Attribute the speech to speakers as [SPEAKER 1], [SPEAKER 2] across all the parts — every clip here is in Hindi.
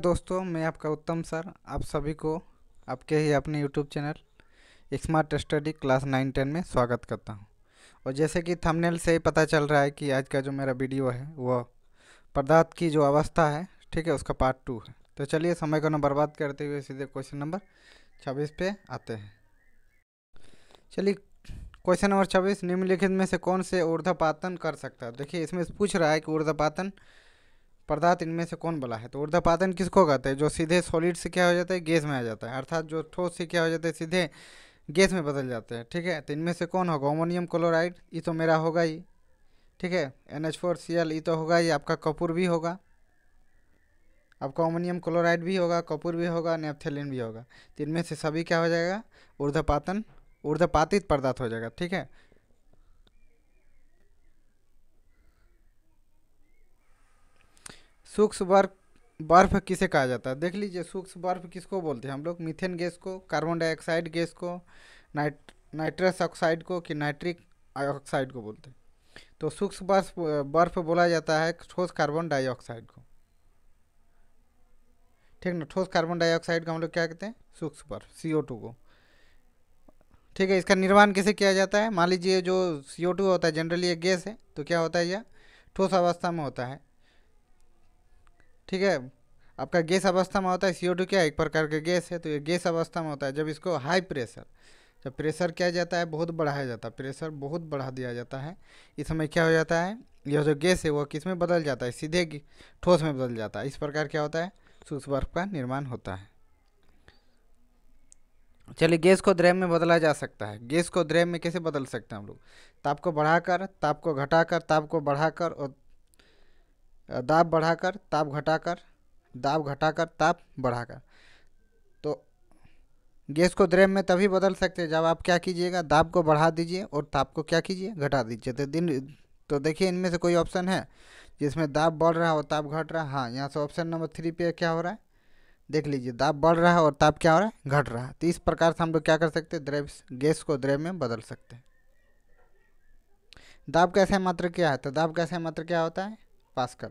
[SPEAKER 1] दोस्तों मैं आपका उत्तम सर आप सभी को आपके ही अपने YouTube channel smart study class nine ten में स्वागत करता हूं और जैसे कि थंबनेल से ही पता चल रहा है कि आज का जो मेरा वीडियो है वह पदार्थ की जो अवस्था है ठीक है उसका पार्ट टू है तो चलिए समय को ना बर्बाद करते हुए सीधे क्वेश्चन नंबर छब्बीस पे आते हैं चलिए क्वेश्चन नंबर छब्बीस निम्नलिखित में से कौन से ऊर्धपातन कर सकता है देखिए इसमें पूछ रहा है कि ऊर्धपातन पदार्थ इनमें से कौन बला है तो ऊर्ध्वपातन किसको कहते हैं जो सीधे सॉलिड से क्या हो जाता है गैस में आ जाता है अर्थात जो ठोस से क्या हो जाता है सीधे गैस में बदल जाते हैं ठीक है तो इनमें से कौन होगा अमोनियम क्लोराइड ये तो मेरा होगा ही ठीक है N H four C L ये तो होगा ही आपका कपूर भी होगा आपका अमोनियम क्लोराइड भी होगा कपूर भी होगा नेपथेलिन भी होगा तो इनमें से सभी क्या हो जाएगा ऊर्ध्वपातन ऊर्ध्वपातित पदार्थ हो जाएगा ठीक है सूक्ष्म बर्फ बर्फ किसे कहा जाता है देख लीजिए सूक्ष्म बर्फ किसको बोलते हैं हम लोग मिथेन गैस को कार्बन डाइऑक्साइड गैस को नाइट नाइट्रस ऑक्साइड को कि नाइट्रिक ऑक्साइड को बोलते हैं तो सूक्ष्म बर्फ बर्फ बोला जाता है ठोस कार्बन डाइऑक्साइड को ठीक ना ठोस कार्बन डाइऑक्साइड का हम लोग क्या कहते हैं सूक्ष्म बर्फ सी को ठीक है इसका निर्माण कैसे किया जाता है मान लीजिए जो सी होता है जनरली एक गैस है तो क्या होता है यह ठोस अवस्था में होता है ठीक है आपका गैस अवस्था में होता है सीओ क्या एक प्रकार का गैस है तो ये गैस अवस्था में होता है जब इसको हाई प्रेशर जब प्रेशर क्या जाता है बहुत बढ़ाया जाता है प्रेशर बहुत बढ़ा दिया जाता है इस समय क्या हो जाता है यह जो गैस है वह किस में बदल जाता है सीधे ठोस में बदल जाता है इस प्रकार क्या होता है सूक्ष्म बर्फ का निर्माण होता है चलिए गैस को द्रव में बदला जा सकता है गैस को द्रव में कैसे बदल सकते हैं हम लोग ताप को बढ़ाकर ताप को घटाकर ताप को बढ़ाकर और दाब बढ़ाकर ताप घटाकर दाब घटाकर ताप बढ़ाकर तो गैस को द्रव में तभी बदल सकते हैं जब आप क्या कीजिएगा दाब को बढ़ा दीजिए और ताप को क्या कीजिए घटा दीजिए तो दिन तो देखिए इनमें से कोई ऑप्शन है जिसमें दाब बढ़ रहा है और ताप घट रहा है हाँ यहाँ से ऑप्शन नंबर थ्री पे क्या हो रहा है देख लीजिए दाब बढ़ रहा है और ताप क्या हो रहा है घट रहा है तो इस प्रकार से हम लोग क्या कर सकते हैं द्रव गैस को द्रव में बदल सकते हैं दाब कैसे मात्र क्या है तो दाब कैसे मात्र क्या होता है पास्कल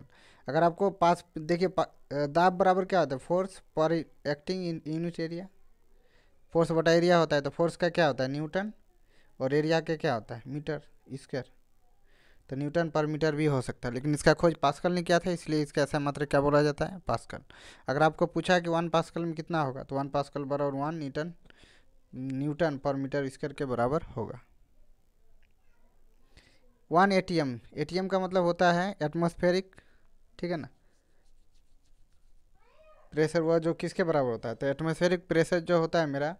[SPEAKER 1] अगर आपको पास देखिए पा, दाब बराबर क्या होता है फोर्स पर acting in unit area force बटा एरिया होता है तो फोर्स का क्या होता है न्यूटन और एरिया का क्या होता है मीटर स्क्वायर तो न्यूटन पर मीटर भी हो सकता है लेकिन इसका खोज पास्कल ने किया था इसलिए इसका ऐसा मात्र क्या बोला जाता है पास्कल अगर आपको पूछा कि वन पास्कल में कितना होगा तो वन पास्कल बराबर वन न्यूटन न्यूटन पर मीटर स्क्वायर के बराबर होगा वन ए टी एम का मतलब होता है एटमोस्फेरिक ठीक है ना प्रेशर वह जो किसके बराबर होता है तो एटमोस्फेरिक प्रेशर जो होता है मेरा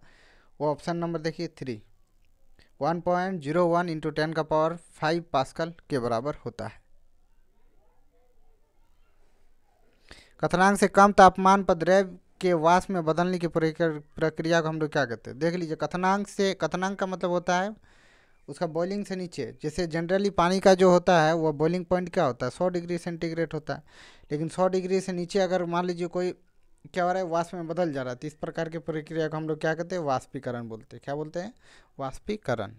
[SPEAKER 1] वो ऑप्शन नंबर देखिए three one point zero one into ten का पावर फाइव पास्कल के बराबर होता है कथनांक से कम तापमान पर द्रव के वास में बदलने की प्रक्रिया को हम लोग क्या कहते हैं देख लीजिए कथनांक से कथनांक का मतलब होता है उसका बॉइलिंग से नीचे जैसे जनरली पानी का जो होता है वो बॉइलिंग पॉइंट क्या होता है सौ डिग्री सेंटीग्रेड होता है लेकिन सौ डिग्री से नीचे अगर मान लीजिए कोई क्या हो रहा है वाष्प में बदल जा रहा है तो इस प्रकार की प्रक्रिया को हम लोग क्या कहते हैं वाष्पीकरण बोलते हैं क्या बोलते हैं वाष्पीकरण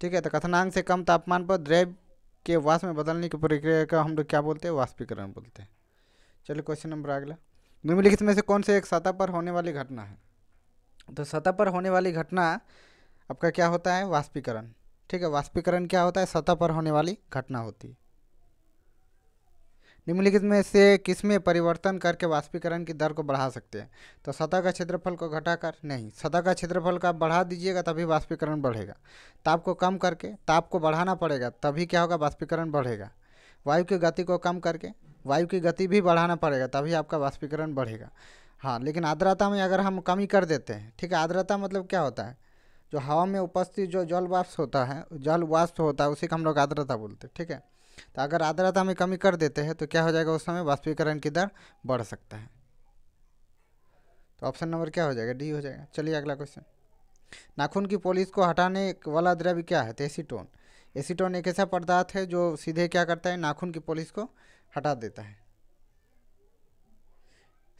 [SPEAKER 1] ठीक है तो कथनांग से कम तापमान पर द्रैव के वाष में बदलने की प्रक्रिया का हम लोग क्या बोलते हैं वाष्पीकरण बोलते हैं चलिए क्वेश्चन नंबर अगला निम्नलिखित में से कौन से एक सतह पर होने वाली घटना है तो सतह पर होने वाली घटना आपका क्या होता है वाष्पीकरण ठीक है वाष्पीकरण क्या होता है सतह पर होने वाली घटना होती है निम्नलिखित में से किस में परिवर्तन करके वाष्पीकरण की दर को बढ़ा सकते हैं तो सतह का क्षेत्रफल को घटाकर नहीं सतह का क्षेत्रफल का बढ़ा दीजिएगा तभी वाष्पीकरण बढ़ेगा ताप को कम करके ताप को बढ़ाना पड़ेगा तभी क्या होगा वाष्पीकरण बढ़ेगा वायु की गति को कम करके वायु की गति भी बढ़ाना पड़ेगा तभी आपका वाष्पीकरण बढ़ेगा हाँ लेकिन आर्द्रता में अगर हम कमी कर देते हैं ठीक है आर्द्रता मतलब क्या होता है जो हवा में उपस्थित जो जल वाष्प होता है जल वाष्प होता है उसी को हम लोग आर्द्रता बोलते हैं ठीक है तो अगर आर्द्रता में कमी कर देते हैं तो क्या हो जाएगा उस समय वाष्पीकरण की दर बढ़ सकता है तो ऑप्शन नंबर क्या हो जाएगा डी हो जाएगा चलिए अगला क्वेश्चन नाखून की पॉलिश को हटाने वाला द्रव्य क्या है तो एसीटोन एसीटोन एक ऐसा पदार्थ है जो सीधे क्या करता है नाखून की पॉलिश को हटा देता है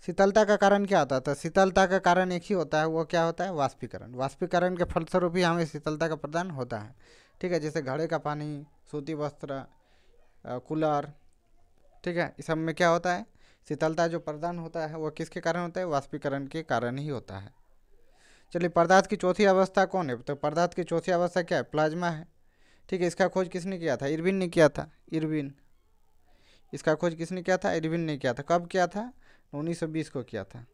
[SPEAKER 1] शीतलता का कारण क्या होता है तो शीतलता का कारण एक ही होता है वो क्या होता है वाष्पीकरण वाष्पीकरण के फलस्वरूप ही हमें शीतलता का प्रदान होता है ठीक है जैसे घड़े का पानी सूती वस्त्र कूलर ठीक है इस सब में क्या होता है शीतलता जो प्रदान होता है वो किसके कारण होता है वाष्पीकरण के कारण ही होता है चलिए पदार्थ की चौथी अवस्था कौन है तो पदार्थ की चौथी अवस्था क्या है प्लाज्मा है ठीक है इसका खोज किसने किया था इरविन ने किया था इरविन इसका खोज किसने किया था इरविन ने किया था कब किया था 1920 को किया था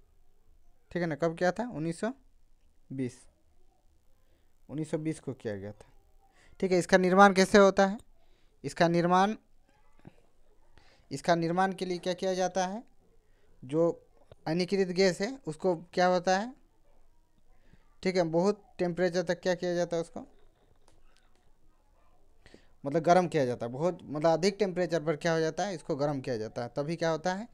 [SPEAKER 1] ठीक है ना कब किया था 1920 1920 को किया गया था ठीक है इसका निर्माण कैसे होता है इसका निर्माण इसका निर्माण के लिए क्या किया जाता है जो अनिकृत गैस है उसको क्या होता है ठीक है बहुत टेम्परेचर तक क्या किया जाता है उसको मतलब गर्म किया जाता है बहुत मतलब अधिक टेम्परेचर पर क्या हो जाता है इसको गर्म किया जाता है तभी क्या होता है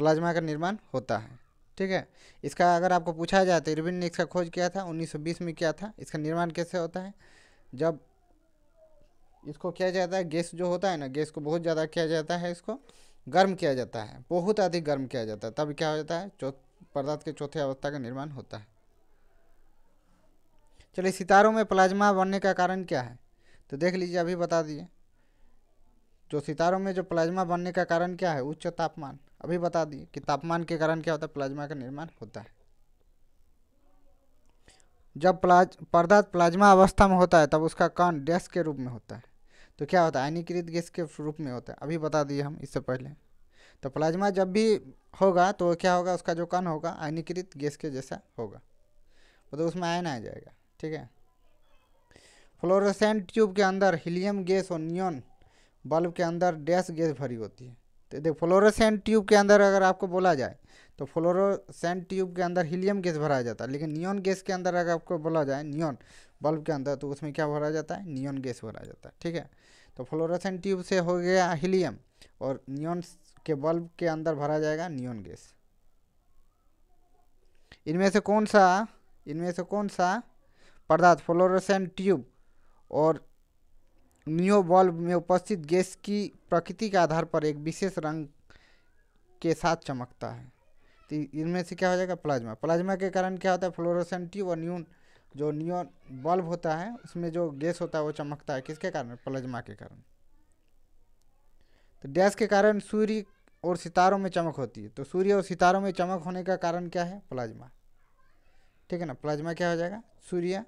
[SPEAKER 1] प्लाज्मा का निर्माण होता है ठीक है इसका अगर आपको पूछा जाए तो इरविन ने इसका खोज किया था 1920 में किया था इसका निर्माण कैसे होता है जब इसको किया जाता है गैस जो होता है ना गैस को बहुत ज़्यादा किया जाता है इसको गर्म किया जाता है बहुत अधिक गर्म किया जाता है तब क्या हो जाता है पदार्थ के चौथे अवस्था का निर्माण होता है चलिए सितारों में प्लाज्मा बनने का कारण क्या है तो देख लीजिए अभी बता दिए जो सितारों में जो प्लाज्मा बनने का कारण क्या है उच्च तापमान अभी बता दिए कि तापमान के कारण क्या होता है प्लाज्मा का निर्माण होता है जब प्लाज पर्दा प्लाज्मा अवस्था में होता है तब उसका कण गैस के रूप में होता है तो क्या होता है आयनीकृत गैस के रूप में होता है अभी बता दिए हम इससे पहले तो प्लाज्मा जब भी होगा तो क्या होगा उसका जो कण होगा आयनीकृत गैस के जैसा होगा मतलब तो उसमें आयन आ जाएगा ठीक है फ्लोरोसेंट ट्यूब के अंदर हीलियम गैस और नियोन बल्ब के अंदर डैश गैस भरी होती है तो देखो फ्लोरोसेंट ट्यूब के अंदर अगर आपको बोला जाए तो फ्लोरोसेंट ट्यूब के अंदर हीलियम गैस भरा जाता है लेकिन नियॉन गैस के अंदर अगर आपको बोला जाए नियॉन बल्ब के अंदर तो उसमें क्या भरा जाता है नियॉन गैस भरा जाता है ठीक है तो फ्लोरोसेंट ट्यूब से हो गया हीलियम और नियॉन के बल्ब के अंदर भरा जाएगा नियॉन गैस इनमें से कौन सा इनमें से कौन सा पदार्थ फ्लोरोसेंट ट्यूब और नियो बल्ब में उपस्थित गैस की प्रकृति के आधार पर एक विशेष रंग के साथ चमकता है तो इनमें से क्या हो जाएगा प्लाज्मा प्लाज्मा के कारण क्या होता है फ्लोरोसेंटी और न्यून जो न्यून बल्ब होता है उसमें जो गैस होता है वो चमकता है किसके कारण प्लाज्मा के कारण तो गैस के कारण सूर्य और सितारों में चमक होती है तो सूर्य और सितारों में चमक होने का कारण क्या है प्लाज्मा ठीक है ना प्लाज्मा क्या हो जाएगा सूर्य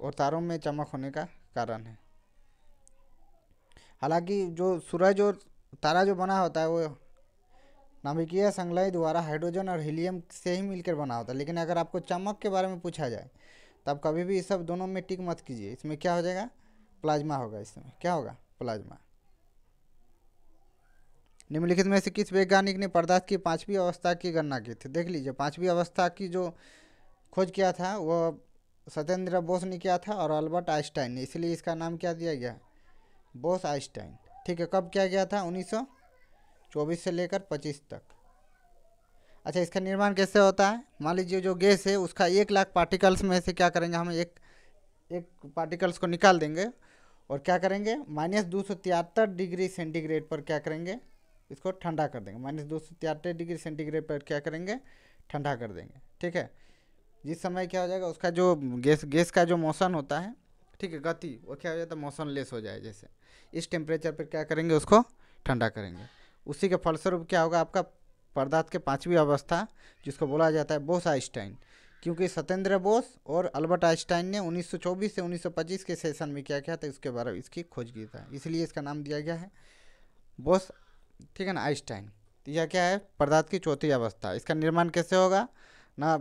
[SPEAKER 1] और तारों में चमक होने का कारण है हालांकि जो सूरज और तारा जो बना होता है वो नाभिकीय संलय द्वारा हाइड्रोजन और हीलियम से ही मिलकर बना होता है लेकिन अगर आपको चमक के बारे में पूछा जाए तो आप कभी भी इस सब दोनों में टिक मत कीजिए इसमें क्या हो जाएगा प्लाज्मा होगा इसमें क्या होगा प्लाज्मा निम्नलिखित में से किस वैज्ञानिक ने पर्दाश की पांचवी अवस्था की गणना की थी देख लीजिए पांचवी अवस्था की जो खोज किया था वो सत्येंद्र बोस ने किया था और अल्बर्ट आइंस्टाइन ने इसलिए इसका नाम क्या दिया गया बोस आइंस्टाइन ठीक है कब किया गया था 1924 से लेकर 25 तक अच्छा इसका निर्माण कैसे होता है मान लीजिए जो गैस है उसका एक लाख पार्टिकल्स में से क्या करेंगे हम एक एक पार्टिकल्स को निकाल देंगे और क्या करेंगे माइनस दो सौ तिहत्तर डिग्री सेंटीग्रेड पर क्या करेंगे इसको ठंडा कर देंगे माइनस दो सौ तिहत्तर डिग्री सेंटीग्रेड पर क्या करेंगे ठंडा कर देंगे ठीक है जिस समय क्या हो जाएगा उसका जो गैस गैस का जो मोशन होता है ठीक है गति वो क्या हो जाता है लेस हो जाए जैसे इस टेम्परेचर पर क्या करेंगे उसको ठंडा करेंगे उसी के फलस्वरूप क्या होगा आपका पदार्थ के पाँचवीं अवस्था जिसको बोला जाता है बोस आइंस्टाइन क्योंकि सत्येंद्र बोस और अल्बर्ट आइंस्टाइन ने 1924 से 1925 के सेशन में क्या किया था इसके बारे में इसकी खोज की था इसलिए इसका नाम दिया गया है बोस ठीक है ना आइंस्टाइन तो यह क्या है पदार्थ की चौथी अवस्था इसका निर्माण कैसे होगा ना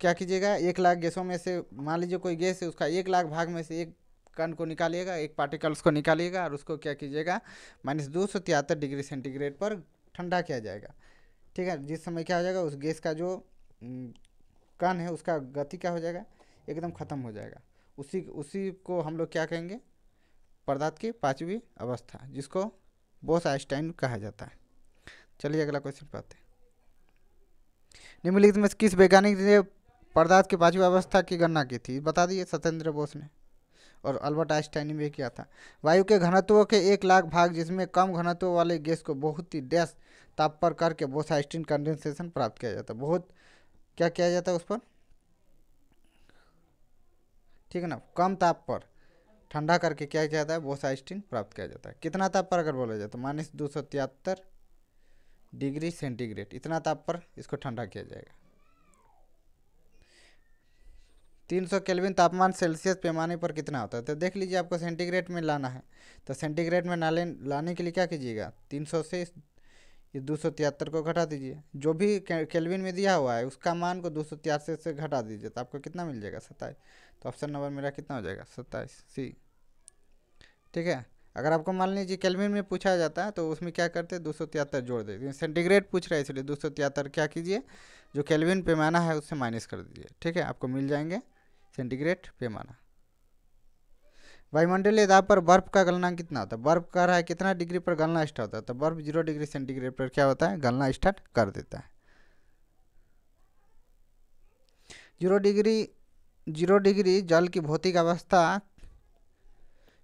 [SPEAKER 1] क्या कीजिएगा एक लाख गैसों में से मान लीजिए कोई गैस है उसका एक लाख भाग में से एक कण को निकालिएगा एक पार्टिकल्स को निकालिएगा और उसको क्या कीजिएगा माइनस दो सौ तिहत्तर डिग्री सेंटीग्रेड पर ठंडा किया जाएगा ठीक है जिस समय क्या हो जाएगा उस गैस का जो कण है उसका गति क्या हो जाएगा एकदम ख़त्म हो जाएगा उसी उसी को हम लोग क्या कहेंगे पदार्थ की पाँचवीं अवस्था जिसको बोस आइंस्टाइन कहा जाता है चलिए अगला क्वेश्चन पाते हैं निम्नलिखित में किस वैज्ञानिक ने पदार्थ की पांचवी अवस्था की गणना की थी बता दिए सत्येंद्र बोस ने और अल्बर्ट आइंस्टाइन ने भी किया था वायु के घनत्व के एक लाख भाग जिसमें कम घनत्व वाले गैस को बहुत ही डैश ताप पर करके बोसाइस्टीन कंडेंसेशन प्राप्त किया जाता है बहुत क्या किया जाता है उस पर ठीक है ना कम ताप पर ठंडा करके क्या किया जाता है बोसाइस्टीन प्राप्त किया जाता है कितना ताप पर अगर बोला जाए तो माइनस दो सौ तिहत्तर डिग्री सेंटीग्रेड इतना ताप पर इसको ठंडा किया जाएगा तीन सौ केल्विन तापमान सेल्सियस पैमाने पर कितना होता है तो देख लीजिए आपको सेंटीग्रेड में लाना है तो सेंटीग्रेड में नाले लाने के लिए क्या कीजिएगा तीन सौ से ये दो सौ तिहत्तर को घटा दीजिए जो भी केल्विन में दिया हुआ है उसका मान को दो सौ तिहत्तर से घटा दीजिए तो आपको कितना मिल जाएगा सत्ताईस तो ऑप्शन नंबर मेरा कितना हो जाएगा सत्ताईस सी ठीक है अगर आपको मान लीजिए केल्विन में पूछा जाता है तो उसमें क्या करते हैं दो सौ तिहत्तर जोड़ देते हैं सेंटीग्रेड पूछ रहा है इसलिए दो सौ तिहत्तर क्या कीजिए जो केल्विन पैमाना है उससे माइनस कर दीजिए ठीक है आपको मिल जाएंगे सेंटीग्रेड पैमाना वायुमंडलीय दाब पर बर्फ का गलना कितना होता है बर्फ का रहा है कितना डिग्री पर गलना स्टार्ट होता है तो बर्फ जीरो डिग्री सेंटीग्रेड पर क्या होता है गलना स्टार्ट कर देता है जीरो डिग्री जीरो डिग्री जल की भौतिक अवस्था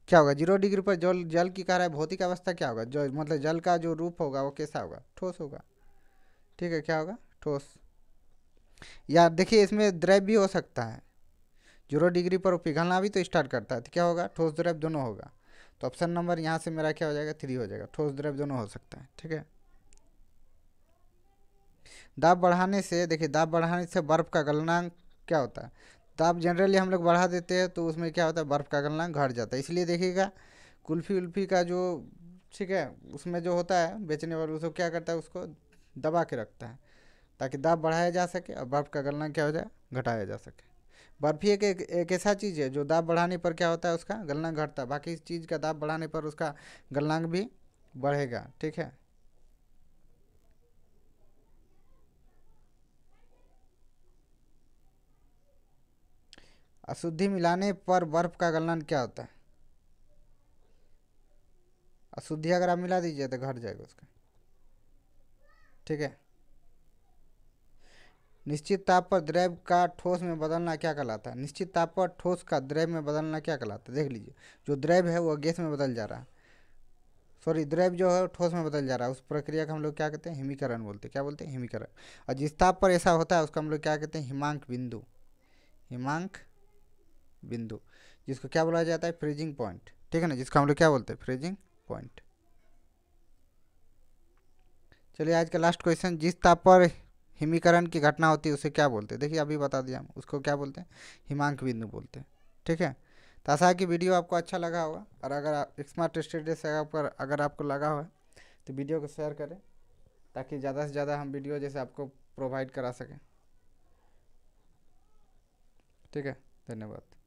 [SPEAKER 1] क्या होगा जीरो डिग्री पर जल जल की कह रहा है भौतिक अवस्था क्या होगा जो मतलब जल का जो रूप होगा वो कैसा होगा ठोस होगा ठीक है क्या होगा ठोस या देखिए इसमें द्रव भी हो सकता है जीरो डिग्री पर पिघलना भी तो स्टार्ट करता है तो क्या होगा ठोस द्रव दोनों होगा तो ऑप्शन नंबर यहाँ से मेरा क्या हो जाएगा थ्री हो जाएगा ठोस द्रव दोनों हो सकता है ठीक है दाब बढ़ाने से देखिए दाब बढ़ाने से बर्फ़ का गलनांक क्या होता है दाब जनरली हम लोग बढ़ा देते हैं तो उसमें क्या होता है बर्फ़ का गलनांक घट जाता है इसलिए देखिएगा कुल्फ़ी उल्फ़ी का जो ठीक है उसमें जो होता है बेचने वाले उसको क्या करता है उसको दबा के रखता है ताकि दाब बढ़ाया जा सके और बर्फ़ का गलनांक क्या हो जाए घटाया जा सके बर्फी एक एक, एक ऐसा चीज़ है जो दाब बढ़ाने पर क्या होता है उसका गलनांक घटता है बाकी इस चीज़ का दाब बढ़ाने पर उसका गलनांक भी बढ़ेगा ठीक है अशुद्धि मिलाने पर बर्फ का गलनांक क्या होता है अशुद्धि अगर आप मिला दीजिए तो घट जाएगा उसका ठीक है निश्चित ताप पर द्रव का ठोस में बदलना क्या कहलाता है निश्चित ताप पर ठोस का द्रव में बदलना क्या कहलाता है देख लीजिए जो द्रव है वह गैस में बदल जा रहा है सॉरी द्रव जो है ठोस में बदल जा रहा है उस प्रक्रिया का हम लोग क्या कहते हैं हिमीकरण बोलते हैं क्या बोलते हैं हिमीकरण और जिस ताप पर ऐसा होता है उसका हम लोग क्या कहते हैं हिमांक बिंदु हिमांक बिंदु जिसको क्या बोला जाता है फ्रीजिंग पॉइंट ठीक है ना जिसको हम लोग क्या बोलते हैं फ्रीजिंग पॉइंट चलिए आज का लास्ट क्वेश्चन जिस ताप पर हिमीकरण की घटना होती है उसे क्या बोलते हैं देखिए अभी बता दिया हम उसको क्या बोलते हैं हिमांक बिंदु बोलते हैं ठीक है तो आशा है कि वीडियो आपको अच्छा लगा होगा और अगर आप स्मार्ट स्टडी से पर अगर आपको लगा हुआ तो वीडियो को शेयर करें ताकि ज़्यादा से ज़्यादा हम वीडियो जैसे आपको प्रोवाइड करा सकें ठीक है धन्यवाद